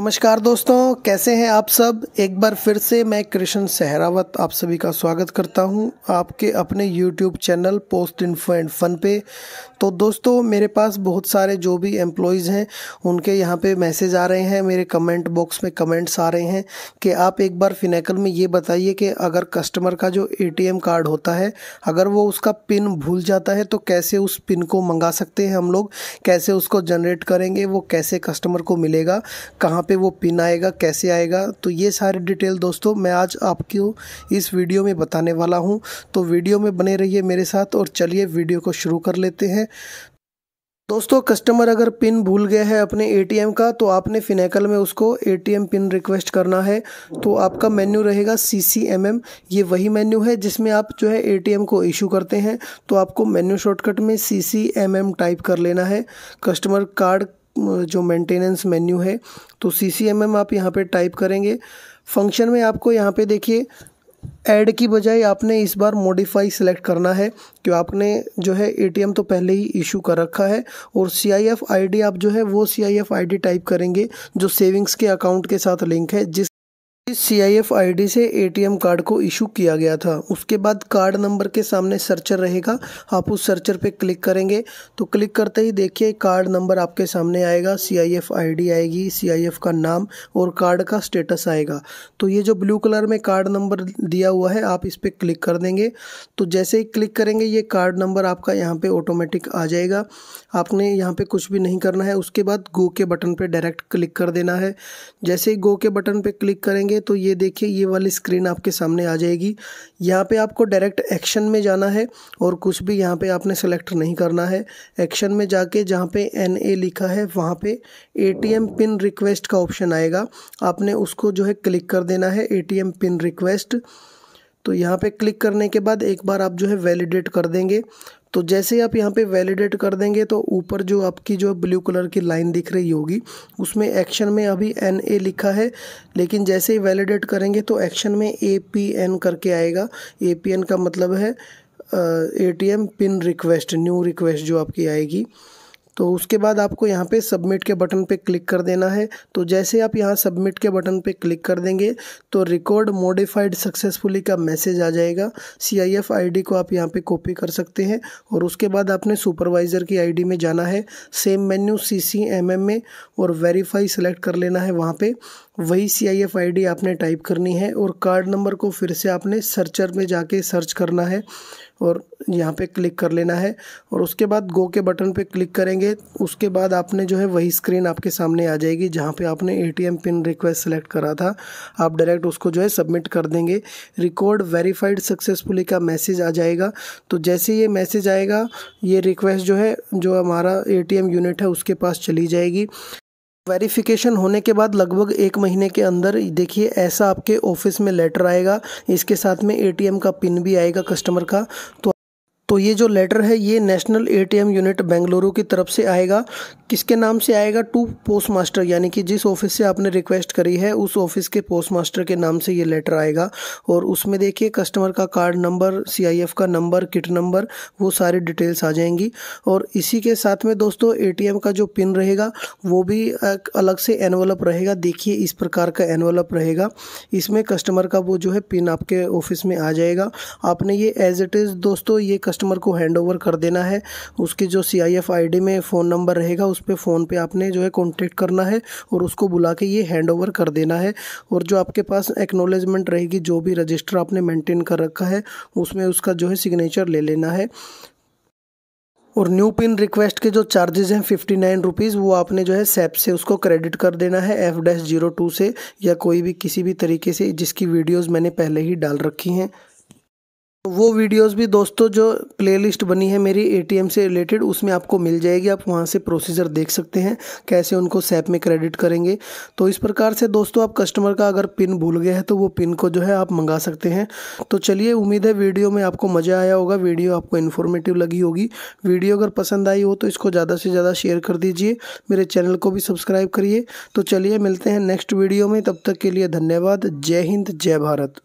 नमस्कार दोस्तों कैसे हैं आप सब एक बार फिर से मैं कृष्ण सहरावत आप सभी का स्वागत करता हूं आपके अपने YouTube channel post info and fun पे तो दोस्तों मेरे पास बहुत सारे जो भी एम्प्लॉयज़ हैं उनके यहाँ पे मैसेज आ रहे हैं मेरे कमेंट बॉक्स में कमेंट्स आ रहे हैं कि आप एक बार फिनेकल में ये बताइए कि अगर कस्टमर का जो ए कार्ड होता है अगर वो उसका पिन भूल जाता है तो कैसे उस पिन को मंगा सकते हैं हम लोग कैसे उसको जनरेट करेंगे वो कैसे कस्टमर को मिलेगा कहाँ पे वो पिन आएगा कैसे आएगा तो ये सारी डिटेल दोस्तों मैं आज आपको इस वीडियो में बताने वाला हूँ तो वीडियो में बने रहिए मेरे साथ और चलिए वीडियो को शुरू कर लेते हैं दोस्तों कस्टमर अगर पिन भूल गया है अपने एटीएम का तो आपने फिनेकल में उसको एटीएम पिन रिक्वेस्ट करना है तो आपका मेन्यू रहेगा सी सी एम एम ये वही मेन्यू है जिसमें आप जो है एटीएम को इशू करते हैं तो आपको मेन्यू शॉर्टकट में C C M M type कर लेना है कस्टमर कार्ड जो मेंटेनेंस मेन्यू है तो सी सी एम एम आप यहाँ पे टाइप करेंगे फंक्शन में आपको यहाँ पे देखिए ऐड की बजाय आपने इस बार मॉडिफाई सेलेक्ट करना है कि आपने जो है एटीएम तो पहले ही इशू कर रखा है और सीआईएफ आईडी आप जो है वो सीआईएफ आईडी टाइप करेंगे जो सेविंग्स के अकाउंट के साथ लिंक है जिस इस सी आई एफ आई डी से ए टी एम कार्ड को इशू किया गया था उसके बाद कार्ड नंबर के सामने सर्चर रहेगा आप उस सर्चर पे क्लिक करेंगे तो क्लिक करते ही देखिए कार्ड नंबर आपके सामने आएगा सी आई एफ आई डी आएगी सी आई एफ का नाम और कार्ड का स्टेटस आएगा तो ये जो ब्लू कलर में कार्ड नंबर दिया हुआ है आप इस पर क्लिक कर देंगे तो जैसे ही क्लिक करेंगे ये कार्ड नंबर आपका यहाँ पर ऑटोमेटिक आ जाएगा आपने यहाँ पर कुछ भी नहीं करना है उसके बाद गो के बटन पर डायरेक्ट क्लिक कर देना है जैसे ही गो के बटन पर क्लिक करेंगे है तो ये देखिए ये वाली स्क्रीन आपके सामने आ जाएगी यहाँ पे आपको डायरेक्ट एक्शन में जाना है और कुछ भी यहाँ पे आपने सेलेक्ट नहीं करना है एक्शन में जाके जहाँ पे एन ए लिखा है वहाँ पे ए पिन रिक्वेस्ट का ऑप्शन आएगा आपने उसको जो है क्लिक कर देना है ए पिन रिक्वेस्ट तो यहाँ पे क्लिक करने के बाद एक बार आप जो है वैलिडेट कर देंगे तो जैसे ही आप यहाँ पे वैलिडेट कर देंगे तो ऊपर जो आपकी जो ब्लू कलर की लाइन दिख रही होगी उसमें एक्शन में अभी एन ए लिखा है लेकिन जैसे ही वैलिडेट करेंगे तो एक्शन में ए पी एन करके आएगा ए पी एन का मतलब है A T M pin request new request जो आपकी आएगी तो उसके बाद आपको यहाँ पे सबमिट के बटन पे क्लिक कर देना है तो जैसे आप यहाँ सबमिट के बटन पे क्लिक कर देंगे तो रिकॉर्ड मॉडिफाइड सक्सेसफुली का मैसेज आ जाएगा C I F I D को आप यहाँ पे कॉपी कर सकते हैं और उसके बाद आपने सुपरवाइज़र की आई डी में जाना है same menu C C M M में और वेरीफाई सेलेक्ट कर लेना है वहाँ पर वही C I F I D आपने टाइप करनी है और कार्ड नंबर को फिर से आपने सर्चर में जाके सर्च करना है और यहाँ पे क्लिक कर लेना है और उसके बाद गो के बटन पे क्लिक करेंगे उसके बाद आपने जो है वही स्क्रीन आपके सामने आ जाएगी जहाँ पे आपने एटीएम पिन रिक्वेस्ट सेलेक्ट करा था आप डायरेक्ट उसको जो है सबमिट कर देंगे रिकॉर्ड वेरीफाइड सक्सेसफुली का मैसेज आ जाएगा तो जैसे ये मैसेज आएगा ये रिक्वेस्ट जो है जो हमारा ए यूनिट है उसके पास चली जाएगी वेरिफिकेशन होने के बाद लगभग एक महीने के अंदर देखिए ऐसा आपके ऑफिस में लेटर आएगा इसके साथ में एटीएम का पिन भी आएगा कस्टमर का तो तो ये जो लेटर है ये नेशनल एटीएम यूनिट बेंगलुरु की तरफ से आएगा किसके नाम से आएगा टू पोस्ट मास्टर यानी कि जिस ऑफिस से आपने रिक्वेस्ट करी है उस ऑफिस के पोस्ट मास्टर के नाम से ये लेटर आएगा और उसमें देखिए कस्टमर का कार्ड नंबर सीआईएफ का नंबर किट नंबर वो सारी डिटेल्स आ जाएंगी और इसी के साथ में दोस्तों ए का जो पिन रहेगा वो भी एक अलग से एनवलप रहेगा देखिए इस प्रकार का एनवलप रहेगा इसमें कस्टमर का वो जो है पिन आपके ऑफिस में आ जाएगा आपने ये एज इट इज़ दोस्तों ये कस्टमर को हैंड ओवर कर देना है उसकी जो C I F I D में फ़ोन नंबर रहेगा उस पर फ़ोन पे आपने जो है कॉन्टेक्ट करना है और उसको बुला के ये हैंड ओवर कर देना है और जो आपके पास एक्नोलेजमेंट रहेगी जो भी रजिस्टर आपने मेंटेन कर रखा है उसमें उसका जो है सिग्नेचर ले लेना है और न्यू पिन रिक्वेस्ट के जो चार्जेज़ हैं फिफ्टी नाइन रुपीज़ वो आपने जो है सेप e से उसको क्रेडिट कर देना है एफ डैश जीरो टू से या कोई भी किसी भी तरीके से जिसकी वीडियोज़ मैंने पहले ही डाल रखी हैं वो वीडियोस भी दोस्तों जो प्लेलिस्ट बनी है मेरी एटीएम से रिलेटेड उसमें आपको मिल जाएगी आप वहाँ से प्रोसीजर देख सकते हैं कैसे उनको सैप में क्रेडिट करेंगे तो इस प्रकार से दोस्तों आप कस्टमर का अगर पिन भूल गया है तो वो पिन को जो है आप मंगा सकते हैं तो चलिए उम्मीद है वीडियो में आपको मज़ा आया होगा वीडियो आपको इन्फॉर्मेटिव लगी होगी वीडियो अगर पसंद आई हो तो इसको ज़्यादा से ज़्यादा शेयर कर दीजिए मेरे चैनल को भी सब्सक्राइब करिए तो चलिए मिलते हैं नेक्स्ट वीडियो में तब तक के लिए धन्यवाद जय हिंद जय भारत